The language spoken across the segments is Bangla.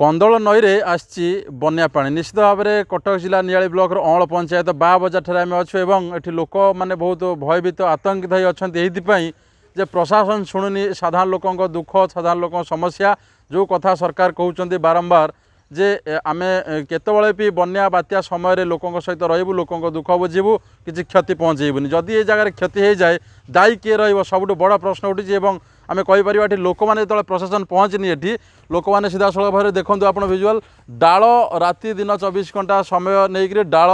କନ୍ଦଳ ନଈରେ ଆସିଛି ବନ୍ୟା ପାଣି ନିଶ୍ଚିତ ଭାବରେ କଟକ ଜିଲ୍ଲା ନିଆଳି ବ୍ଲକର ଅଁଳ ପଞ୍ଚାୟତ ବା ବଜାରଠାରେ ଆମେ ଅଛୁ ଏବଂ ଏଠି ଲୋକମାନେ ବହୁତ ଭୟଭୀତ ଆତଙ୍କିତ ହୋଇ ଅଛନ୍ତି ଏଇଥିପାଇଁ ଯେ ପ୍ରଶାସନ ଶୁଣୁନି ସାଧାରଣ ଲୋକଙ୍କ ଦୁଃଖ ସାଧାରଣ ଲୋକଙ୍କ ସମସ୍ୟା ଯେଉଁ କଥା ସରକାର କହୁଛନ୍ତି ବାରମ୍ବାର ଯେ ଆମେ କେତେବେଳେ ବି ବନ୍ୟା ବାତ୍ୟା ସମୟରେ ଲୋକଙ୍କ ସହିତ ରହିବୁ ଲୋକଙ୍କ ଦୁଃଖ ବୁଝିବୁ କିଛି କ୍ଷତି ପହଞ୍ଚେଇବୁନି ଯଦି ଏ ଜାଗାରେ କ୍ଷତି ହୋଇଯାଏ ଦାୟୀ କିଏ ରହିବ ସବୁଠୁ ବଡ଼ ପ୍ରଶ୍ନ ଉଠିଛି ଏବଂ আমি କହିପାରିବା ଏଠି ଲୋକମାନେ ଯେତେବେଳେ ପ୍ରଶାସନ ପହଞ୍ଚିନି ଏଠି ଲୋକମାନେ ସିଧାସଳଖ ଭାବରେ ଦେଖନ୍ତୁ ଆପଣ ଭିଜୁଆଲ୍ ଡାଳ ରାତି ଦିନ ଚବିଶ ଘଣ୍ଟା ସମୟ ନେଇକରି ଡାଳ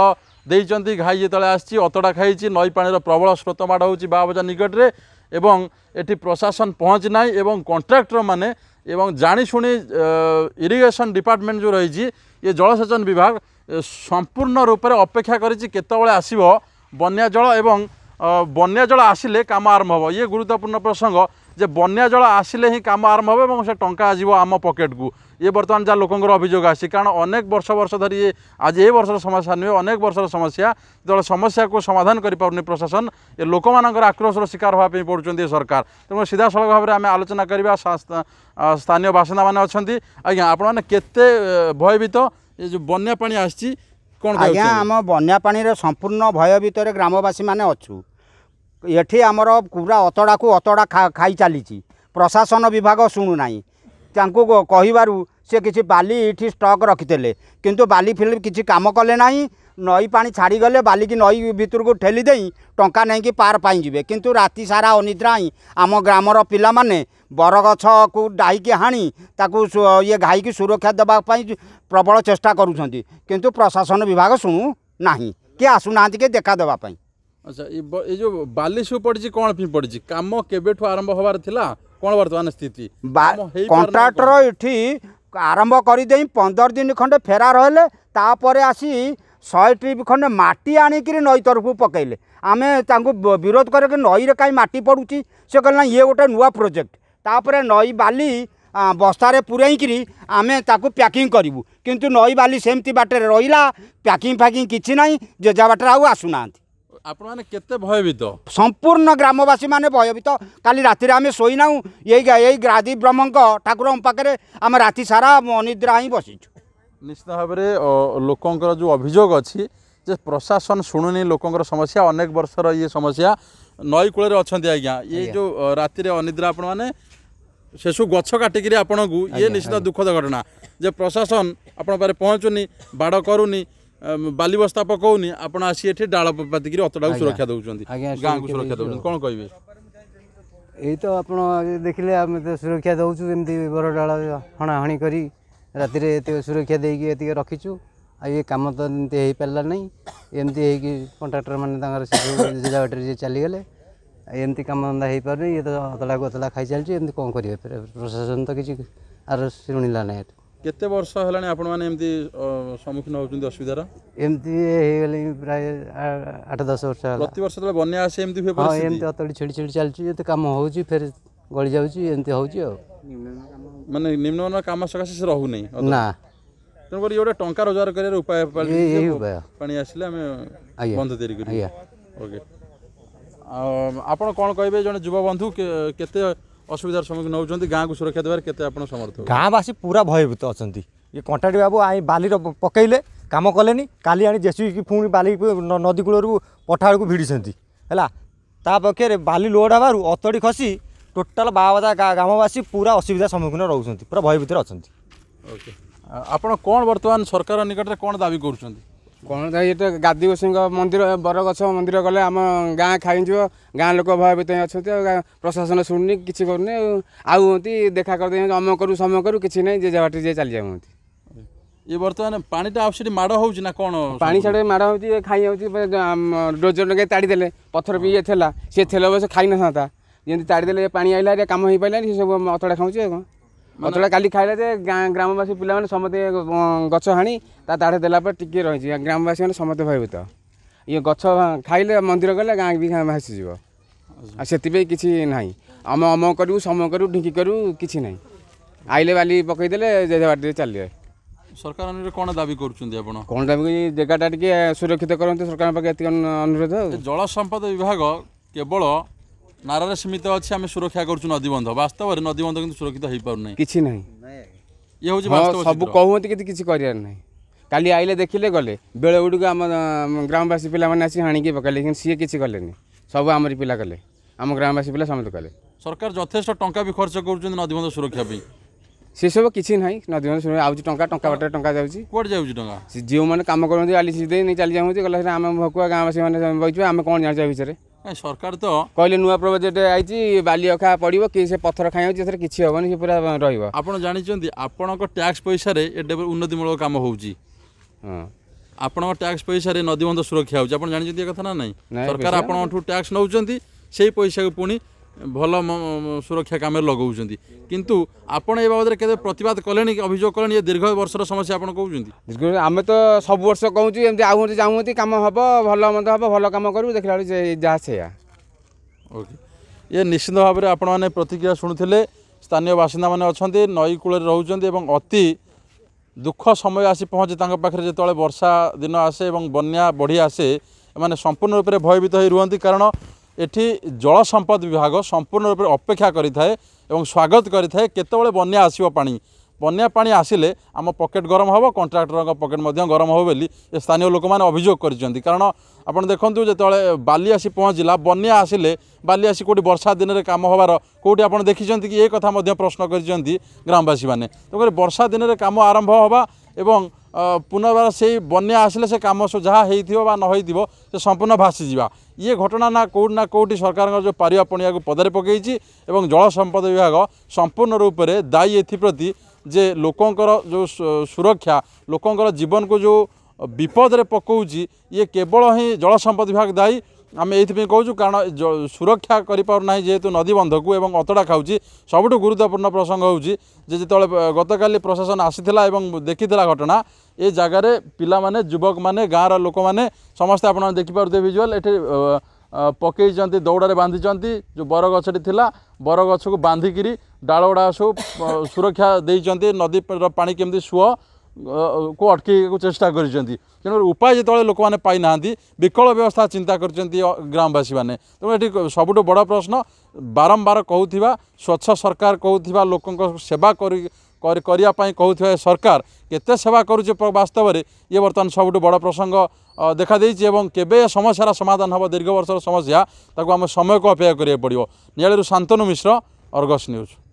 ଦେଇଛନ୍ତି ଘାଇ ଯେତେବେଳେ ଆସିଛି ଅତଡ଼ା ଖାଇଛି ନଈ ପାଣିର ପ୍ରବଳ ସ୍ରୋତମାଡ଼ ହେଉଛି ବାବଜା ନିକଟରେ এবং এটি প্রশাসন পৌঁছি না এবং কন্ট্রাক্টর মানে এবং জাশুনি ইরিগেশন ডিপার্টমেন্ট যে রয়েছে ইয়ে জলসেচন বিভাগ সম্পূর্ণ রূপে অপেক্ষা করেছি কেতবে আসব বন্যা জল এবং বন্যা জল আসলে কাম আরম্ভ হব ইয়ে গুরুত্বপূর্ণ প্রসঙ্গ जे जल आसिले हिँ काम आरम्भ हे टङा आज आम पकेट कु ये बर्तन जा लोक आसी कारण अनेक वर्ष वर्ष धरी आज एबर्षर समस्या नहुँदै अनेक वर्ष समस्या समस्या को समाधान गरिपि प्रशासन ये लोक म आक्रोश र शार हेर्नु पर्नु सरकार त सिधासल भावना आम आलोचना स्थानीय बासिन्दा म अहि आज्ञा आते भयभीत ये जो यो बन्यापा आए बन्यापा सम्पूर्ण भयभीतर ग्रामवासी मु ठ आमर पुरा अतडा कु अतडा खाइचालिन्छ प्रशासन विभाग शुणु कि कि बाट रकिदे किन बाछ ना छाडिगले नई नै भित्रको ठेलीदे टा नै पार पाजेन्ट राति सारा अनिद्रा है आम ग्राम र पिने बरगछको डाइकि ये घाइक सुरक्षा दबाई प्रबल चेष्टा गर्नु प्रशासन विभाग शुणु के आसुना के देखादेप আচ্ছা এই যে বালি সব পড়ছে কোণ পি পড়ছে কাম কেবেঠু আরম্ভ হবার লা কোণ বর্তমান স্থিতি কন্ট্রাক্টর এটি আরম্ভ করে দিয়ে পনের দিন খণ্ডে ফেরার হলে তাপরে আসি ଶହେ ଟ୍ରିପ୍ ଖଣ୍ଡେ ମାଟି ଆଣିକିରି ନଈ ତରଫକୁ ପକାଇଲେ ଆମେ ତାଙ୍କୁ ବିରୋଧ କରିକି ନଈରେ କାହିଁ ମାଟି ପଡ଼ୁଛି ସେ କହିଲେ ନା ଇଏ ଗୋଟେ ନୂଆ ପ୍ରୋଜେକ୍ଟ ତାପରେ ନଈ ବାଲି ବସ୍ତାରେ ପୂରାଇକିରି ଆମେ ତାକୁ ପ୍ୟାକିଂ କରିବୁ କିନ୍ତୁ ନଈ ବାଲି ସେମିତି ବାଟରେ ରହିଲା ପ୍ୟାକିଂ ଫ୍ୟାକିଂ କିଛି ନାହିଁ ଜେଜା ବାଟରେ ଆଉ ଆସୁନାହାନ୍ତି आपे भयभीत सम्पूर्ण ग्रामवासी म भयभीत कालिरा सोइनाउँ या यही राजीव ब्रह्मको ठाकुर पार्टीले आम राति सारा अनिद्रा है बसिछु निश्चित भावर लोकर जो अछि जे प्रशासन शुनि समस्या वर्ष र यस्या नज्ञा यही राति अनिद्रा आउँ मेसु गछ काटिक आउनु इ नि दुःखद घटना प्रशासन आउँदै पहचु नि बाड गर्नु ବାଲି ବସ୍ତା ପକାଉନି ଆପଣ ଆସି ଏଠି ଡାଳ ପାତିକିରି ଅତଟାକୁ ସୁରକ୍ଷା ଦେଉଛନ୍ତି ଗାଁକୁ ସୁରକ୍ଷା ଦେଉଛନ୍ତି କ'ଣ କହିବେ ଏଇ ତ ଆପଣ ଦେଖିଲେ ଆମେ ତ ସୁରକ୍ଷା ଦେଉଛୁ ଏମିତି ବର ଡାଳ ହଣାହଣି କରି ରାତିରେ ଏତିକି ସୁରକ୍ଷା ଦେଇକି ଏତିକି ରଖିଛୁ ଆଉ ଏ କାମ ତ ଏମିତି ହେଇପାରିଲା ନାହିଁ ଏମିତି ହେଇକି କଣ୍ଟ୍ରାକ୍ଟରମାନେ ତାଙ୍କର ଜିଲ୍ଲା ବାଟରେ ଯିଏ ଚାଲିଗଲେ ଏମିତି କାମ ଧନ୍ଦା ହେଇପାରୁନି ଇଏ ତ ଅତଳାକୁ ଅତଳା ଖାଇଚାଲିଛି ଏମିତି କ'ଣ କରିବେ ପ୍ରଶାସନ ତ କିଛି ଆର ଶୁଣିଲା ନାହିଁ କେତେ ବର୍ଷ ହେଲାଣି ଆପଣମାନେ ଏମିତି ସମ୍ମୁଖୀନ ହେଉଛନ୍ତି ଅସୁବିଧାର ଏମିତି ହେଇଗଲି ପ୍ରାୟ ଆଠ ଦଶ ବର୍ଷ ହେଲା ପ୍ରତିବର୍ଷ ଯେତେବେଳେ ବନ୍ୟା ଆସେ ଏମିତି ହୁଏ ହଁ ଏମିତି ଅତଡ଼ି ଛିଡ଼ି ଛିଡ଼ି ଚାଲିଛି ଏତେ କାମ ହେଉଛି ଫେର ଗଳି ଯାଉଛି ଏମିତି ହେଉଛି ଆଉ ମାନେ ନିମ୍ନମାନର କାମ ସକାଶେ ସେ ରହୁନି ନା ତେଣୁକରି ଇଏ ଗୋଟେ ଟଙ୍କା ରୋଜଗାର କରିବାର ଉପାୟ ପାଣି ଆସିଲେ ଆମେ ବନ୍ଧ ତିଆରି କରିବା ଓକେ ଆପଣ କ'ଣ କହିବେ ଜଣେ ଯୁବବନ୍ଧୁ କେତେ असुविधार सम्मुखीन हुन्छ को सुरक्षा देवार केत समर्थ बासी पूरा भयभीत ये कन्टाडी बाबू आई बा पकईले काम कले काल आएसीक पिलि नदीकूल पठाडि भिडिन्छ होला त बाड हेर्नु अतडी खसि टोटा बाबा ग्रामवासी पुरा असुविधार सम्मुखीन रहेछ पूरा भयभीत अनि ओके आउँ कर्तन सरकार निकट निकटले कि କ'ଣ ଭାଇ ଏଟା ଗାଦି ଗୋଷୀଙ୍କ ମନ୍ଦିର ବରଗଛ ମନ୍ଦିର ଗଲେ ଆମ ଗାଁ ଖାଇଯିବ ଗାଁ ଲୋକ ଭୟଭୀତ ହେଇ ଅଛନ୍ତି ଆଉ ପ୍ରଶାସନ ଶୁଣୁନି କିଛି କରୁନି ଆଉ ଆଉ ହୁଅନ୍ତି ଦେଖା କରିଦେଇ ଅମ କରୁ ସମ କରୁ କିଛି ନାହିଁ ଯେ ବାଟି ଯିଏ ଚାଲିଯାଉ ହୁଅନ୍ତି ଇଏ ବର୍ତ୍ତମାନ ପାଣିଟା ଆଉ ସେଠି ମାଡ଼ ହେଉଛି ନା କ'ଣ ପାଣି ସିଆଡ଼େ ମାଡ଼ ହେଉଛି ଖାଇ ହେଉଛି ଡୋଜର ଲଗାଇ ତାଡ଼ିଦେଲେ ପଥର ବି ଇଏ ଥିଲା ସିଏ ଥିଲା ଅବଶ୍ୟ ଖାଇନଥାନ୍ତା ଯେମିତି ତାଡ଼ିଦେଲେ ଦେଲେ ପାଣି ଆଇଲା କାମ ହେଇପାରିଲାନି ସେ ସବୁ ଅତଡ଼ା ଖାଉଛି ଆଉ କ'ଣ ଅଚଡ଼ା କାଲି ଖାଇଲେ ଯେ ଗ୍ରାମବାସୀ ପିଲାମାନେ ସମସ୍ତେ ଗଛ ହାଣି ତା ତାଡ଼େ ଦେଲା ପରେ ଟିକିଏ ରହିଛି ଗ୍ରାମବାସୀମାନେ ସମସ୍ତେ ଭୟଭୀତ ଇଏ ଗଛ ଖାଇଲେ ମନ୍ଦିର ଗଲେ ଗାଁ ବି ଭାସିଯିବ ଆଉ ସେଥିପାଇଁ କିଛି ନାହିଁ ଆମ ଅମ କରିବୁ ସମ କରିବୁ ଢିଙ୍କି କରିବୁ କିଛି ନାହିଁ ଆଇଲେ ବାଲି ପକେଇଦେଲେ ଜେଜେ ବାଟିରେ ଚାଲିବେ ସରକାର କ'ଣ ଦାବି କରୁଛନ୍ତି ଆପଣ କ'ଣ ଦାବି ଜାଗାଟା ଟିକେ ସୁରକ୍ଷିତ କରନ୍ତୁ ସରକାରଙ୍କ ପାଖରେ ଏତିକି ଅନୁରୋଧ ଜଳ ସମ୍ପଦ ବିଭାଗ କେବଳ ନାରାରେ ସୀମିତ ଅଛି ଆମେ ସୁରକ୍ଷା କରୁଛୁ ନଦୀବନ୍ଧ ବାସ୍ତବରେ ନଦୀବନ୍ଧ କିନ୍ତୁ ସୁରକ୍ଷିତ ହେଇପାରୁନାହିଁ କିଛି ନାହିଁ ଇଏ ହେଉଛି ସବୁ କହୁଛନ୍ତି କିନ୍ତୁ କିଛି କରିବାର ନାହିଁ କାଲି ଆଇଲେ ଦେଖିଲେ ଗଲେ ବେଳେ ଗୁଡ଼ିକୁ ଆମ ଗ୍ରାମବାସୀ ପିଲାମାନେ ଆସି ହାଣିକି ପକାଇଲେ କିନ୍ତୁ ସିଏ କିଛି କଲେନି ସବୁ ଆମରି ପିଲା କଲେ ଆମ ଗ୍ରାମବାସୀ ପିଲା ସମସ୍ତେ କଲେ ସରକାର ଯଥେଷ୍ଟ ଟଙ୍କା ବି ଖର୍ଚ୍ଚ କରୁଛନ୍ତି ନଦୀବନ୍ଧ ସୁରକ୍ଷା ପାଇଁ ସେସବୁ କିଛି ନାହିଁ ନଦୀବନ୍ଧ ସୁରକ୍ଷା ଆଉଛି ଟଙ୍କା ଟଙ୍କା ବାଟରେ ଟଙ୍କା ଯାଉଛି କୁଆଡ଼େ ଯାଉଛି ଟଙ୍କା ଯେଉଁମାନେ କାମ କରନ୍ତି ଆଲି ସିଝେଇ ନେଇ ଚାଲି ଯାଉଛନ୍ତି ଗଲା ଆମେ ଭକୁଆ ଗାଁବାସୀମାନେ ବସିଛୁ ଆମେ କ'ଣ ଜାଣିଛୁ ଏ ବିଷୟରେ সরকার তো কহিলে নূয়া প্রজেক্ট আইছি বালি অখা পড়িব কি সে পথর খাই হচ্ছে সেটা কিছু হবনি সে পুরা রহিব আপন জানিছেন আপনক ট্যাক্স পয়সারে এটা উন্নতিমূলক কাম হউছি হ্যাঁ ଆପଣଙ୍କ ଟ୍ୟାକ୍ସ ପଇସାରେ ନଦୀବନ୍ଧ ସୁରକ୍ଷା ହେଉଛି ଆପଣ ଜାଣିଛନ୍ତି ଏ କଥା ନା ନାହିଁ ସରକାର ଆପଣଙ୍କଠୁ ଟ୍ୟାକ୍ସ ନେଉଛନ୍ତି ସେଇ ପଇସାକୁ ପୁଣି ଭଲ ସୁରକ୍ଷା କାମରେ ଲଗାଉଛନ୍ତି କିନ୍ତୁ ଆପଣ ଏ ବାବଦରେ କେବେ ପ୍ରତିବାଦ କଲେଣି ଅଭିଯୋଗ କଲେଣି ଏ ଦୀର୍ଘ ବର୍ଷର ସମସ୍ୟା ଆପଣ କହୁଛନ୍ତି ଆମେ ତ ସବୁ ବର୍ଷ କହୁଛୁ ଏମିତି ଆହୁରି ଚାହୁଁଛନ୍ତି କାମ ହେବ ଭଲ ମନ୍ଦ ହେବ ଭଲ କାମ କରିବୁ ଦେଖିଲା ବେଳକୁ ଯାହା ସେଇଆ ଓକେ ଇଏ ନିଶ୍ଚିନ୍ତ ଭାବରେ ଆପଣମାନେ ପ୍ରତିକ୍ରିୟା ଶୁଣୁଥିଲେ ସ୍ଥାନୀୟ ବାସିନ୍ଦାମାନେ ଅଛନ୍ତି ନଈ କୂଳରେ ରହୁଛନ୍ତି ଏବଂ ଅତି ଦୁଃଖ ସମୟ ଆସି ପହଞ୍ଚେ ତାଙ୍କ ପାଖରେ ଯେତେବେଳେ ବର୍ଷା ଦିନ ଆସେ ଏବଂ ବନ୍ୟା ବଢ଼ି ଆସେ ଏମାନେ ସମ୍ପୂର୍ଣ୍ଣ ରୂପରେ ଭୟଭୀତ ହୋଇ ରୁହନ୍ତି କାରଣ এটি জল সম্পদ বিভাগ সম্পূর্ণ রূপে অপেক্ষা করে থাকে এবং স্বাগত করে থাকে কেতবে বন্যা আসব পা বন্যা পা আসলে আমার পকেট গরম হব কন্ট্রাক্টর পকেট গরম হব বলে এ স্থানীয় লোক মানে অভিযোগ করছেন কারণ আপনার দেখুন যেতবে বালি আসি পৌঁছিলা বন্যা আসলে বালি আসি কোটি বর্ষা দিনের কাম হবার কোটি আপনার দেখিছেন কি এই কথা প্রশ্ন করছেন গ্রামবাসী মানে তেমনি বর্ষা দিনের কাম আরম্ভ হওয়া এবং পুনর্বার সেই বন্যা আসলে সে কাম যা হয়ে বা নহ সে সম্পূর্ণ ভাসি যা ଇଏ ଘଟଣା ନା କେଉଁଠି ନା କେଉଁଠି ସରକାରଙ୍କର ଯେଉଁ ପାରିବା ପଣିଆକୁ ପଦାରେ ପକାଇଛି ଏବଂ ଜଳ ସମ୍ପଦ ବିଭାଗ ସମ୍ପୂର୍ଣ୍ଣ ରୂପରେ ଦାୟୀ ଏଥିପ୍ରତି ଯେ ଲୋକଙ୍କର ଯେଉଁ ସୁରକ୍ଷା ଲୋକଙ୍କର ଜୀବନକୁ ଯେଉଁ ବିପଦରେ ପକାଉଛି ଇଏ କେବଳ ହିଁ ଜଳ ସମ୍ପଦ ବିଭାଗ ଦାୟୀ আমি এইপাই কৌছু কারণ সুরক্ষা করে পু না যেহেতু নদীবন্ধক এবং অতড়া খাওছি সবুঠু গুরুত্বপূর্ণ প্রসঙ্গ হচ্ছে যে যেত গতকাল প্রশাসন আসি এবং দেখি ঘটনা এ জায়গার পিলা মানে যুবক মানে গাঁর লোক মানে সমস্ত আপনার দেখিপারে ভিজুয়াল এটি পকাইছেন দৌড়ে বাঁধিছেন যে বরগছটি লা বরগছক বাঁধিকি ডালগুড়া সব সুরক্ষা দিয়েছেন নদী পাড়ি কমিটি শুয় କୁ ଅଟକେଇବାକୁ ଚେଷ୍ଟା କରିଛନ୍ତି ତେଣୁ ଉପାୟ ଯେତେବେଳେ ଲୋକମାନେ ପାଇନାହାନ୍ତି ବିକଳ ବ୍ୟବସ୍ଥା ଚିନ୍ତା କରିଛନ୍ତି ଗ୍ରାମବାସୀମାନେ ତେଣୁ ଏଠି ସବୁଠୁ ବଡ଼ ପ୍ରଶ୍ନ ବାରମ୍ବାର କହୁଥିବା ସ୍ୱଚ୍ଛ ସରକାର କହୁଥିବା ଲୋକଙ୍କ ସେବା କରି କରିବା ପାଇଁ କହୁଥିବା ସରକାର କେତେ ସେବା କରୁଛି ବାସ୍ତବରେ ଇଏ ବର୍ତ୍ତମାନ ସବୁଠୁ ବଡ଼ ପ୍ରସଙ୍ଗ ଦେଖାଦେଇଛି ଏବଂ କେବେ ଏ ସମସ୍ୟାର ସମାଧାନ ହେବ ଦୀର୍ଘ ବର୍ଷର ସମସ୍ୟା ତାକୁ ଆମେ ସମୟକୁ ଅପେକ୍ଷା କରିବାକୁ ପଡ଼ିବ ନିଆଳିରୁ ଶାନ୍ତନୁ ମିଶ୍ର ଅର୍ଗସ୍ ନ୍ୟୁଜ୍